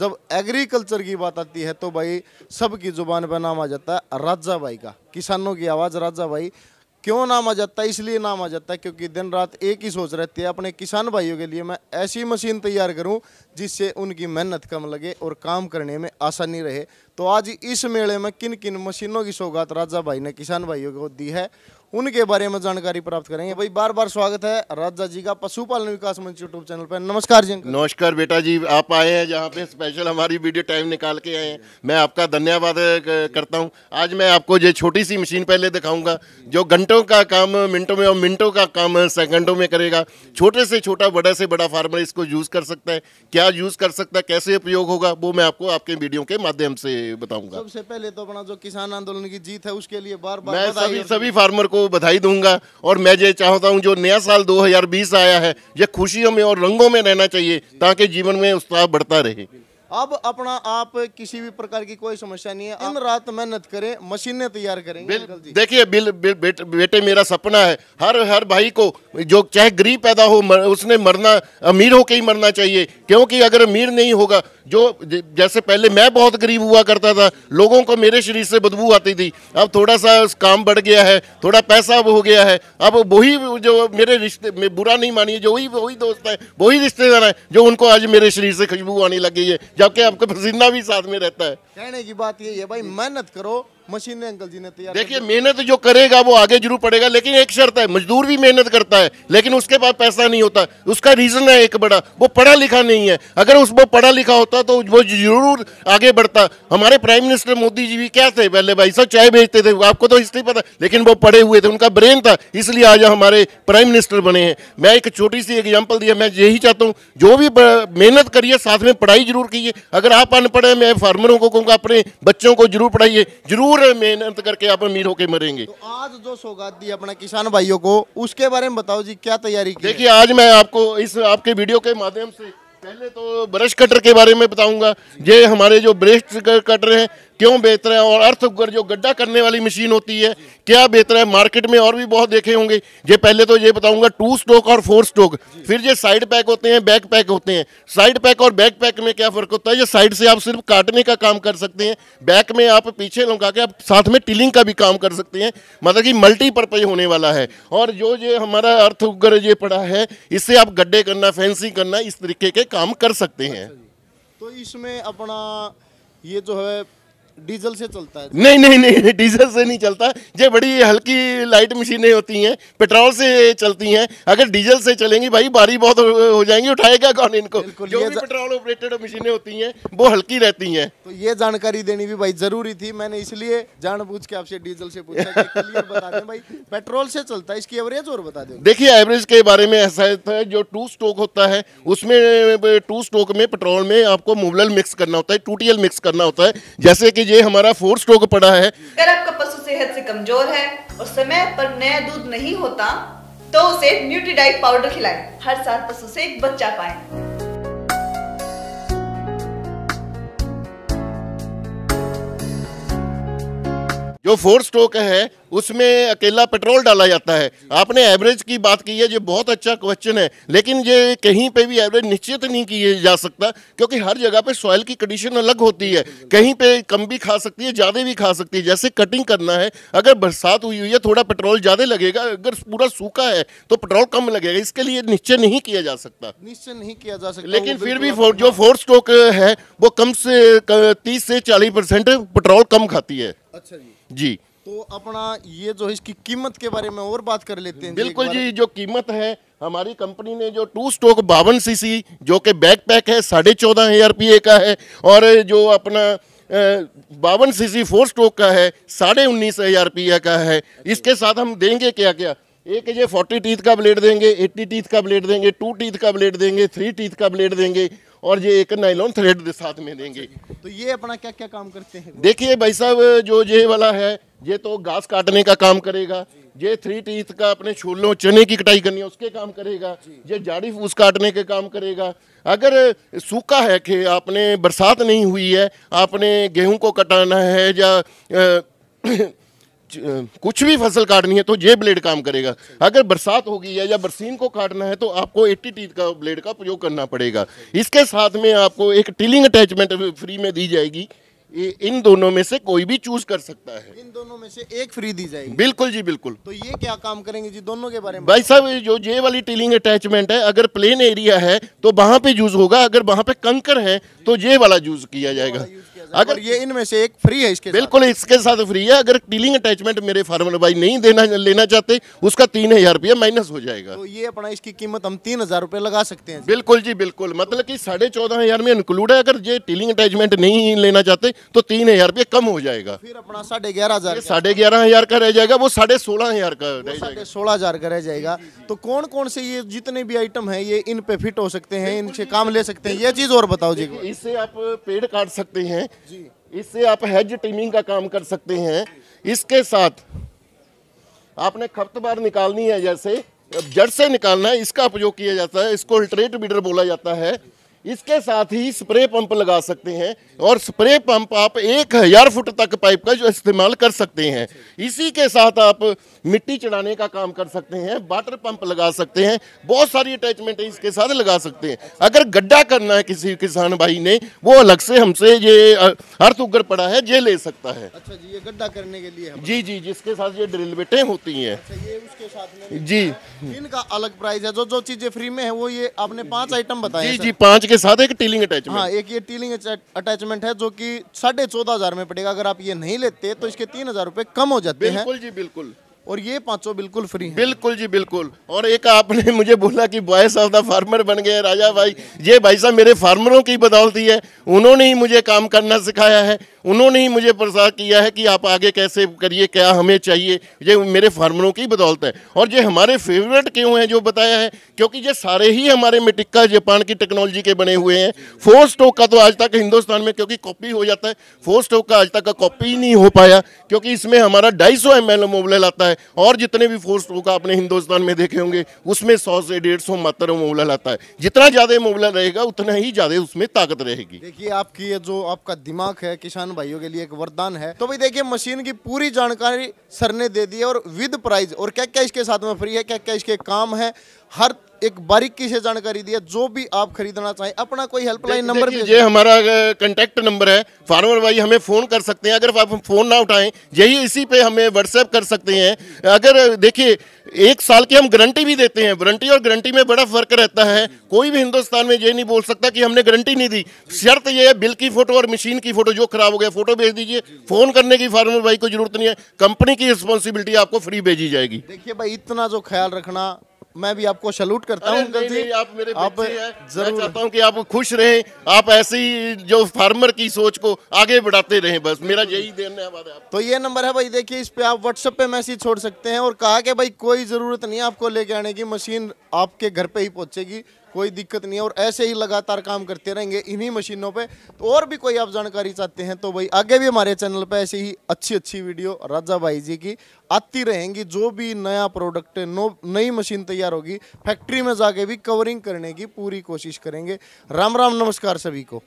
जब एग्रीकल्चर की बात आती है तो भाई सबकी जुबान पर नाम आ जाता है राजा भाई का किसानों की आवाज़ राजा भाई क्यों नाम आ जाता है इसलिए नाम आ जाता है क्योंकि दिन रात एक ही सोच रहती है अपने किसान भाइयों के लिए मैं ऐसी मशीन तैयार करूं जिससे उनकी मेहनत कम लगे और काम करने में आसानी रहे तो आज इस मेले में किन किन मशीनों की सौगात राजा भाई ने किसान भाइयों को दी है उनके बारे में जानकारी प्राप्त करेंगे भाई बार बार स्वागत है राजा जी का पशुपालन विकास मंच यूट्यूब चैनल पर नमस्कार जी नमस्कार बेटा जी आप आए हैं जहाँ पे स्पेशल हमारी वीडियो टाइम निकाल के आए हैं मैं आपका धन्यवाद करता हूँ आज मैं आपको ये छोटी सी मशीन पहले दिखाऊंगा जो घंटों का काम मिनटों में और मिनटों का काम सेकंडों में करेगा छोटे से छोटा बड़ा से बड़ा फार्मर इसको यूज़ कर सकता है क्या यूज़ कर सकता है कैसे उपयोग होगा वो मैं आपको आपके वीडियो के माध्यम से बताऊंगा सबसे पहले तो अपना जो किसान आंदोलन की जीत है उसके लिए बार बार मैं सभी फार्मर को बधाई दूंगा और मैं ये चाहता हूँ जो नया साल 2020 आया है ये खुशियों में और रंगों में रहना चाहिए ताकि जीवन में उत्साह बढ़ता रहे अब अपना आप किसी भी प्रकार की कोई समस्या नहीं है दिन रात मेहनत करें मशीनें तैयार करें देखिए बिल, बिल बेट, बेटे मेरा सपना है हर हर भाई को जो चाहे गरीब पैदा हो मर, उसने मरना अमीर होके ही मरना चाहिए क्योंकि अगर अमीर नहीं होगा जो जैसे पहले मैं बहुत गरीब हुआ करता था लोगों को मेरे शरीर से बदबू आती थी अब थोड़ा सा काम बढ़ गया है थोड़ा पैसा हो गया है अब वही जो मेरे रिश्ते में बुरा नहीं मानिए जो वही वही दोस्त है वही रिश्तेदार है जो उनको आज मेरे शरीर से खुशबू आने लगी है जबकि आपका पसीना भी साथ में रहता है कहने की बात ये है भाई मेहनत करो मशीन ने अंकल जी ने तैयार देखिए मेहनत जो करेगा वो आगे जरूर पड़ेगा लेकिन एक शर्त है मजदूर भी मेहनत करता है लेकिन उसके पास पैसा नहीं होता उसका रीज़न है एक बड़ा वो पढ़ा लिखा नहीं है अगर उस वो पढ़ा लिखा होता तो वो जरूर आगे बढ़ता हमारे प्राइम मिनिस्टर मोदी जी भी क्या थे पहले भाई साहब चाय भेजते थे आपको तो हिस्ट्री पता लेकिन वो पढ़े हुए थे उनका ब्रेन था इसलिए आज हमारे प्राइम मिनिस्टर बने हैं मैं एक छोटी सी एग्जाम्पल दिया मैं यही चाहता हूँ जो भी मेहनत करिए साथ में पढ़ाई जरूर कीजिए अगर आप अनपढ़ हैं मैं फार्मरों को कहूँगा अपने बच्चों को जरूर पढ़ाइए जरूर पूरे मेहनत करके आप अमीर होके मरेंगे तो आज जो सौगात दी अपना किसान भाइयों को उसके बारे में बताओ जी क्या तैयारी की देखिए आज मैं आपको इस आपके वीडियो के माध्यम से पहले तो ब्रश कटर के बारे में बताऊंगा ये हमारे जो ब्रश कटर हैं क्यों बेहतर है और अर्थ जो गड्ढा करने वाली मशीन होती है क्या बेहतर है मार्केट में और भी बहुत देखे होंगे ये पहले तो ये बताऊंगा टू स्टोक और फोर स्टोक फिर ये साइड पैक होते हैं बैक पैक होते हैं साइड पैक और बैक पैक में क्या फर्क होता है ये साइड से आप सिर्फ काटने का काम कर सकते हैं बैक में आप पीछे लौका के आप साथ में टिलिंग का भी काम कर सकते हैं मतलब कि मल्टीपर्पज होने वाला है और जो ये हमारा अर्थ ये पड़ा है इससे आप गड्ढे करना फेंसिंग करना इस तरीके के काम कर सकते हैं तो इसमें अपना ये जो है डीजल से चलता है नहीं नहीं नहीं डीजल से नहीं चलता ये बड़ी हल्की लाइट मशीनें होती हैं पेट्रोल से चलती हैं अगर डीजल से चलेंगी भाई बारी बहुत हो जाएंगी उठाएगा कौन इनको जो भी पेट्रोल ऑपरेटेड मशीनें होती हैं वो हल्की रहती हैं तो ये जानकारी देनी भी भाई जरूरी थी मैंने इसलिए जान के आपसे डीजल से पूछा भाई पेट्रोल से चलता है इसकी एवरेज और बता दें देखिए एवरेज के बारे में ऐसा है जो टू स्टोक होता है उसमें टू स्टोक में पेट्रोल में आपको मुबलल मिक्स करना होता है टूटियल मिक्स करना होता है जैसे कि ये हमारा फोर स्ट्रोक पड़ा है अगर आपका पशु सेहत से कमजोर है और समय पर नया दूध नहीं होता तो उसे न्यूट्रीडाइट पाउडर खिलाएं हर साल पशु से एक बच्चा पाए जो फोर स्टोक है उसमें अकेला पेट्रोल डाला जाता है आपने एवरेज की बात की है ये बहुत अच्छा क्वेश्चन है लेकिन ये कहीं पे भी एवरेज निश्चित नहीं किया जा सकता क्योंकि हर जगह पे सॉइल की कंडीशन अलग होती है कहीं पे कम भी खा सकती है ज़्यादा भी खा सकती है जैसे कटिंग करना है अगर बरसात हुई हुई है थोड़ा पेट्रोल ज़्यादा लगेगा अगर पूरा सूखा है तो पेट्रोल कम लगेगा इसके लिए निश्चय नहीं किया जा सकता निश्चय नहीं किया जा सकता लेकिन फिर भी जो फोर स्टोक है वो कम से तीस से चालीस परसेंट पेट्रोल कम खाती है अच्छा जी जी तो अपना ये जो है इसकी कीमत के बारे में और बात कर लेते हैं बिल्कुल जी जो कीमत है हमारी कंपनी ने जो टू स्टोक बावन सीसी जो कि बैक पैक है साढ़े चौदह हजार का है और जो अपना बावन सीसी फोर स्टोक का है साढ़े उन्नीस हजार का है इसके साथ हम देंगे क्या क्या एक ये फोर्टी टीथ का ब्लेड देंगे एट्टी टीथ का ब्लेड देंगे टू टीथ का ब्लेड देंगे थ्री टीथ का ब्लेड देंगे और ये एक नाइलॉन थ्रेड साथ में देंगे अच्छा तो ये अपना क्या क्या काम करते हैं देखिए भाई साहब जो ये वाला है ये तो घास काटने का काम करेगा ये थ्री टीथ का अपने छोलों चने की कटाई करनी है उसके काम करेगा ये जाड़ी फूस काटने के काम करेगा अगर सूखा है कि आपने बरसात नहीं हुई है आपने गेहूं को कटाना है या कुछ भी फसल काटनी है तो ये ब्लेड काम करेगा अगर बरसात होगी या, या बरसीन को काटना है तो आपको एट्टी टी का ब्लेड का प्रयोग करना पड़ेगा इसके साथ में आपको एक टिलिंग अटैचमेंट फ्री में दी जाएगी इन दोनों में से कोई भी चूज कर सकता है इन दोनों में से एक फ्री दी जाएगी बिल्कुल जी बिल्कुल तो ये क्या काम करेंगे जी दोनों के बारे में भाई साहब जो जे वाली टिलिंग अटैचमेंट है अगर प्लेन एरिया है तो वहाँ पे यूज होगा अगर वहाँ पे कंकर है तो जे वाला यूज किया जाएगा अगर ये इनमें से एक फ्री है इसके बिल्कुल इसके साथ फ्री है अगर टीलिंग अटैचमेंट मेरे फार्मर भाई नहीं देना लेना चाहते उसका तीन हजार रुपया माइनस हो जाएगा तो ये अपना इसकी कीमत हम तीन हजार रुपये लगा सकते हैं बिल्कुल जी बिल्कुल मतलब कि साढ़े चौदह हजार में इंक्लूड है अगर ये टीलिंग अटैचमेंट नहीं लेना चाहते तो तीन हजार रुपया कम हो जाएगा फिर अपना साढ़े ग्यारह हजार साढ़े ग्यारह हजार का रह जाएगा वो साढ़े सोलह हजार का सोलह हजार का रह जाएगा तो कौन कौन से ये जितने भी आइटम है ये इन पे फिट हो सकते हैं इनसे काम ले सकते हैं ये चीज और बताओ जी इससे आप पेड़ काट सकते हैं इससे आप हेज टीमिंग का काम कर सकते हैं इसके साथ आपने खपतबार निकालनी है जैसे जड़ से निकालना है इसका उपयोग किया जाता है इसको अल्ट्रेट बीडर बोला जाता है इसके साथ ही स्प्रे पंप लगा सकते हैं और स्प्रे पंप आप एक हज़ार फुट तक पाइप का जो इस्तेमाल कर सकते हैं इसी के साथ आप मिट्टी चढ़ाने का काम कर सकते हैं वाटर पंप लगा सकते हैं बहुत सारी अटैचमेंट इसके साथ लगा सकते हैं अगर गड्ढा करना है किसी किसान भाई ने वो अलग से हमसे ये अर्थ उगर पड़ा है ये ले सकता है अच्छा जी ये गड्ढा करने के लिए जी जी जिसके साथ ये ड्रिल बेटे होती है अच्छा, जी इनका अलग प्राइस है जो जो चीज़ें फ्री में है वो ये आपने पाँच आइटम बताया जी जी पाँच के साथ एक टीलिंग अटैचमेंट हाँ एक ये टीलिंग अटैचमेंट है जो कि साढ़े चौदह हजार में पड़ेगा अगर आप ये नहीं लेते तो इसके तीन हजार रुपए कम हो जाते हैं बिल्कुल जी बिल्कुल और ये पांचों बिल्कुल फ्री बिल्कुल जी बिल्कुल और एक आपने मुझे बोला कि बॉयस ऑफ द फार्मर बन गए राजा भाई ये भाई साहब मेरे फार्मरों की बदौलती है उन्होंने ही मुझे काम करना सिखाया है उन्होंने ही मुझे प्रसार किया है कि आप आगे कैसे करिए क्या हमें चाहिए ये मेरे फार्मरों की बदौलत है और ये हमारे फेवरेट क्यों हैं जो बताया है क्योंकि ये सारे ही हमारे मिटिक्का जापान की टेक्नोलॉजी के बने हुए हैं फोर स्टोक का तो आज तक हिंदुस्तान में क्योंकि कॉपी हो जाता है फोर स्टोक का आज तक का कॉपी नहीं हो पाया क्योंकि इसमें हमारा ढाई सौ एम एल आता है और जितने भी फोर्स लोग आपने हिंदुस्तान में देखे होंगे उसमें सौ से डेढ़ सौ मात्र मोबलल लाता है जितना ज़्यादा मोबलल रहेगा उतना ही ज़्यादा उसमें ताकत रहेगी देखिए आपकी ये जो आपका दिमाग है किसान भाइयों के लिए एक वरदान है तो भाई देखिए मशीन की पूरी जानकारी सर ने दे दी है और विद प्राइज और क्या क्या इसके साथ में फ्री है क्या क्या इसके काम है हर एक बारीकी से जानकारी दी है जो भी आप खरीदना चाहें अपना कोई हेल्पलाइन नंबर ये हमारा कॉन्टेक्ट नंबर है फार्मर भाई हमें फ़ोन कर सकते हैं अगर आप फ़ोन ना उठाएं यही इसी पे हमें व्हाट्सएप कर सकते हैं अगर देखिए एक साल की हम गारंटी भी देते हैं वारंटी और गारंटी में बड़ा फर्क रहता है कोई भी हिंदुस्तान में ये नहीं बोल सकता कि हमने गारंटी नहीं दी शर्त ये है बिल की फ़ोटो और मशीन की फ़ोटो जो खराब हो गया फ़ोटो भेज दीजिए फ़ोन करने की फार्मर भाई को जरूरत नहीं है कंपनी की रिस्पॉन्सिबिलिटी आपको फ्री भेजी जाएगी देखिए भाई इतना जो ख्याल रखना मैं भी आपको सलूट करता हूँ अंकल जी आप मेरे आप जरूर चाहता हूँ कि आप खुश रहें आप ऐसे ही जो फार्मर की सोच को आगे बढ़ाते रहें बस मेरा यही देन है तो ये नंबर है भाई देखिए इस पे आप व्हाट्सएप पे मैसेज छोड़ सकते हैं और कहा कि भाई कोई ज़रूरत नहीं आपको लेके आने की मशीन आपके घर पे ही पहुंचेगी कोई दिक्कत नहीं है और ऐसे ही लगातार काम करते रहेंगे इन्हीं मशीनों पे तो और भी कोई आप जानकारी चाहते हैं तो भाई आगे भी हमारे चैनल पे ऐसे ही अच्छी अच्छी वीडियो राजा भाई जी की आती रहेंगी जो भी नया प्रोडक्ट नो नई मशीन तैयार होगी फैक्ट्री में जाके भी कवरिंग करने की पूरी कोशिश करेंगे राम राम नमस्कार सभी को